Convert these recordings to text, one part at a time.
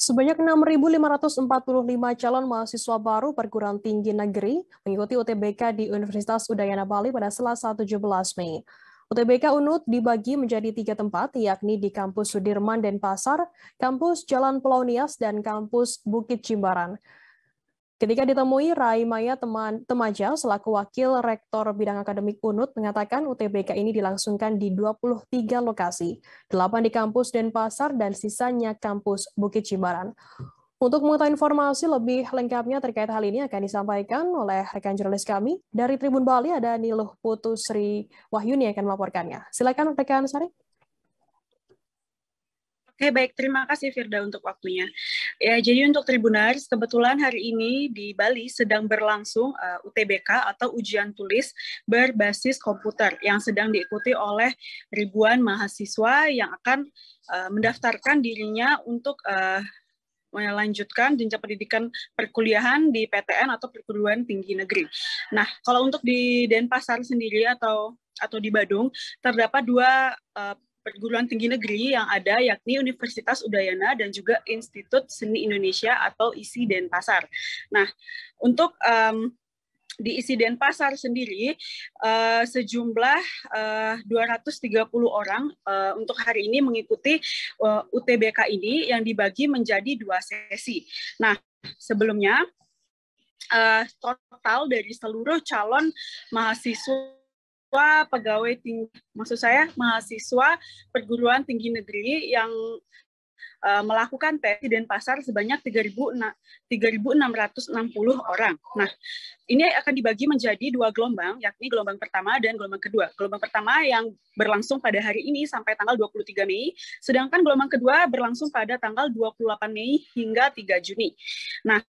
Sebanyak 6.545 calon mahasiswa baru perguruan tinggi negeri mengikuti UTBK di Universitas Udayana Bali pada Selasa 17 Mei. UTBK UNUT dibagi menjadi tiga tempat, yakni di Kampus Sudirman dan Pasar, Kampus Jalan Pelonias, dan Kampus Bukit Cimbaran. Ketika ditemui, Rai Maya Teman, Temaja selaku Wakil Rektor Bidang Akademik UNUT mengatakan UTBK ini dilangsungkan di 23 lokasi, 8 di kampus Denpasar dan sisanya kampus Bukit Cimbaran. Untuk mengetahui informasi lebih lengkapnya terkait hal ini akan disampaikan oleh rekan jurnalis kami dari Tribun Bali ada Niluh Putu Sri Wahyuni yang akan melaporkannya. Silakan rekan Sari. Oke, baik. Terima kasih Firda untuk waktunya. Ya, jadi untuk Tribunaris kebetulan hari ini di Bali sedang berlangsung uh, eh, UTBK atau ujian tulis berbasis komputer yang sedang diikuti oleh ribuan mahasiswa yang akan uh, mendaftarkan dirinya untuk uh, melanjutkan jenjang pendidikan perkuliahan di PTN atau perguruan tinggi negeri. Nah, kalau untuk di Denpasar sendiri atau atau di Badung terdapat dua uh, perguruan tinggi negeri yang ada yakni Universitas Udayana dan juga Institut Seni Indonesia atau ISI Denpasar. Nah, untuk um, di isi Denpasar sendiri uh, sejumlah eh, uh, 230 orang uh, untuk hari ini mengikuti uh, UTBK ini yang dibagi menjadi dua sesi. Nah, sebelumnya uh, total dari seluruh calon mahasiswa pegawai tinggi, maksud saya mahasiswa perguruan tinggi negeri yang eh, melakukan tes dan pasar sebanyak 3.660 orang. Nah, ini akan dibagi menjadi dua gelombang, yakni gelombang pertama dan gelombang kedua. Gelombang pertama yang berlangsung pada hari ini sampai tanggal 23 Mei, sedangkan gelombang kedua berlangsung pada tanggal 28 Mei hingga 3 Juni. Nah,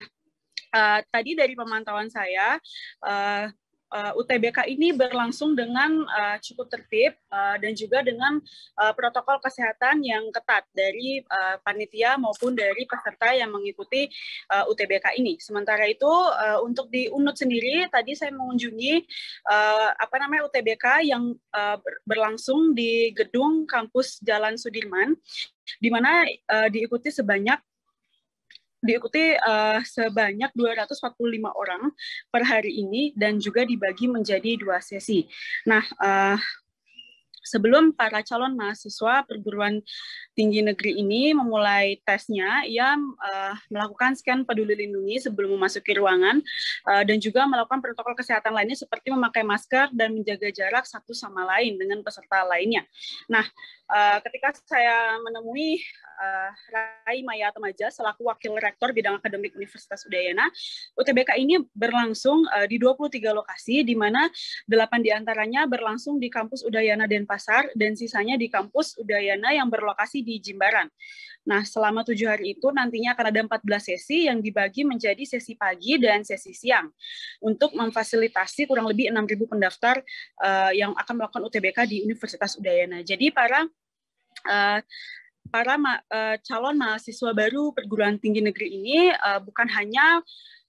Uh, tadi dari pemantauan saya, uh, uh, eh, UTBK ini berlangsung dengan uh, cukup tertib uh, dan juga dengan uh, protokol kesehatan yang ketat dari uh, panitia maupun dari peserta yang mengikuti uh, UTBK ini. Sementara itu uh, untuk di UNUT sendiri tadi saya mengunjungi uh, apa namanya UTBK yang uh, berlangsung di gedung kampus Jalan Sudirman di mana uh, diikuti sebanyak diikuti uh, sebanyak 245 orang per hari ini dan juga dibagi menjadi dua sesi. Nah, uh, Sebelum para calon mahasiswa perguruan tinggi negeri ini memulai tesnya, ia uh, melakukan scan peduli lindungi sebelum memasuki ruangan uh, dan juga melakukan protokol kesehatan lainnya seperti memakai masker dan menjaga jarak satu sama lain dengan peserta lainnya. Nah, uh, ketika saya menemui uh, Rai Maya Temaja selaku Wakil Rektor Bidang Akademik Universitas Udayana, UTBK ini berlangsung uh, di 23 lokasi di mana 8 diantaranya berlangsung di kampus Udayana dan Denpasar, dan sisanya di kampus Udayana yang berlokasi di Jimbaran. Nah, selama tujuh hari itu nantinya akan ada 14 sesi yang dibagi menjadi sesi pagi dan sesi siang untuk memfasilitasi kurang lebih 6.000 pendaftar uh, yang akan melakukan UTBK di Universitas Udayana. Jadi para uh, para ma uh, calon mahasiswa baru perguruan tinggi negeri ini uh, bukan hanya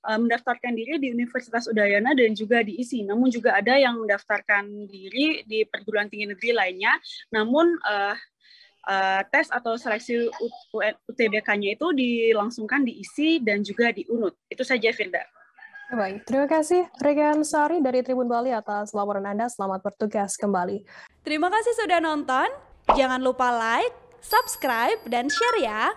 Eh, mendaftarkan diri di Universitas Udayana dan juga di ISI. Namun juga ada yang mendaftarkan diri di perguruan tinggi negeri lainnya. Namun uh, uh, tes atau seleksi UTBK-nya itu dilangsungkan di ISI dan juga di UNUT. Itu saja Firda. Baik, terima kasih Regan Sari dari Tribun Bali atas laporan Anda. Selamat bertugas kembali. Terima kasih sudah nonton. Jangan lupa like, subscribe, dan share ya.